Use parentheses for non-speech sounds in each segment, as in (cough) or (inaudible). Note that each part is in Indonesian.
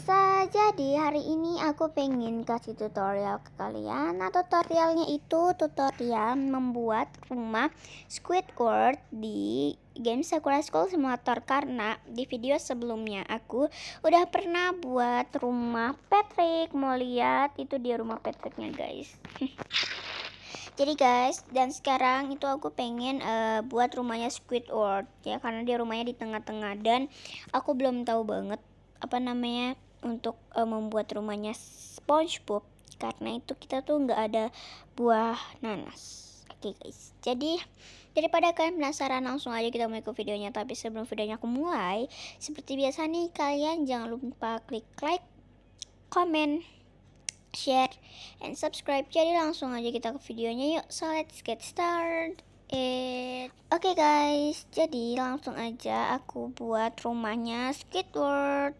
saja di hari ini aku pengen kasih tutorial ke kalian. Nah, tutorialnya itu tutorial membuat rumah Squidward di game Sakura School Simulator karena di video sebelumnya aku udah pernah buat rumah Patrick. Mau lihat itu dia rumah Patricknya, guys. (laughs) Jadi guys, dan sekarang itu aku pengen uh, buat rumahnya Squidward ya karena dia rumahnya di tengah-tengah dan aku belum tahu banget apa namanya untuk uh, membuat rumahnya SpongeBob karena itu kita tuh nggak ada buah nanas. Oke okay, guys, jadi daripada kalian penasaran langsung aja kita mulai ke videonya. Tapi sebelum videonya aku mulai, seperti biasa nih kalian jangan lupa klik like, comment, share, and subscribe. Jadi langsung aja kita ke videonya yuk. So let's get started. Oke okay guys, jadi langsung aja aku buat rumahnya Squidward.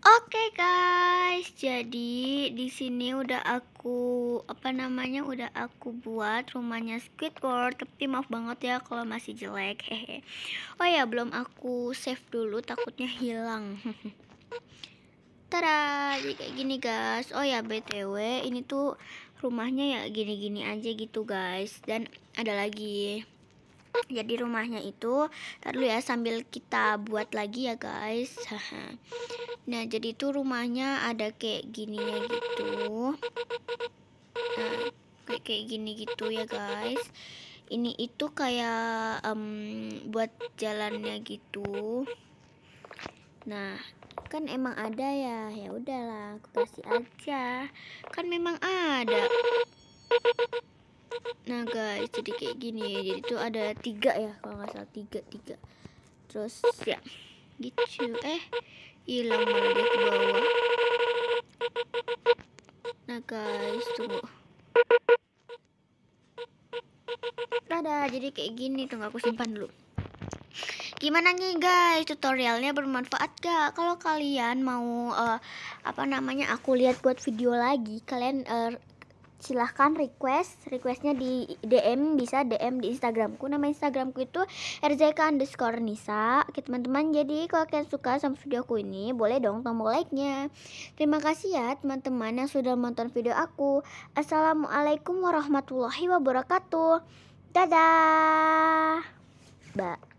Oke okay guys, jadi di sini udah aku apa namanya udah aku buat rumahnya Squidward, tapi maaf banget ya kalau masih jelek. Hehe. Oh ya, belum aku save dulu takutnya hilang. (laughs) Tada, jadi kayak gini guys. Oh ya, BTW ini tuh rumahnya ya gini-gini aja gitu guys. Dan ada lagi jadi rumahnya itu, taruh ya sambil kita buat lagi ya guys. (laughs) Nah, jadi tuh rumahnya ada kayak gininya gitu. Nah, kayak kayak gini gitu ya, guys. Ini itu kayak um, buat jalannya gitu. Nah, kan emang ada ya. Ya udahlah, aku kasih aja. Kan memang ada. Nah guys, jadi kayak gini ya. Jadi tuh ada tiga ya, kalau nggak salah tiga tiga. Terus ya, gitu. Eh, hilang malah dia ke bawah nah guys tunggu ada jadi kayak gini tuh aku simpan dulu gimana nih guys tutorialnya bermanfaat gak kalau kalian mau uh, apa namanya aku lihat buat video lagi kalian uh, silahkan request requestnya di DM bisa DM di Instagramku nama Instagramku itu rzk underscore nisa oke teman-teman jadi kalau kalian suka sama videoku ini boleh dong tombol like nya terima kasih ya teman-teman yang sudah menonton video aku assalamualaikum warahmatullahi wabarakatuh dadah Mbak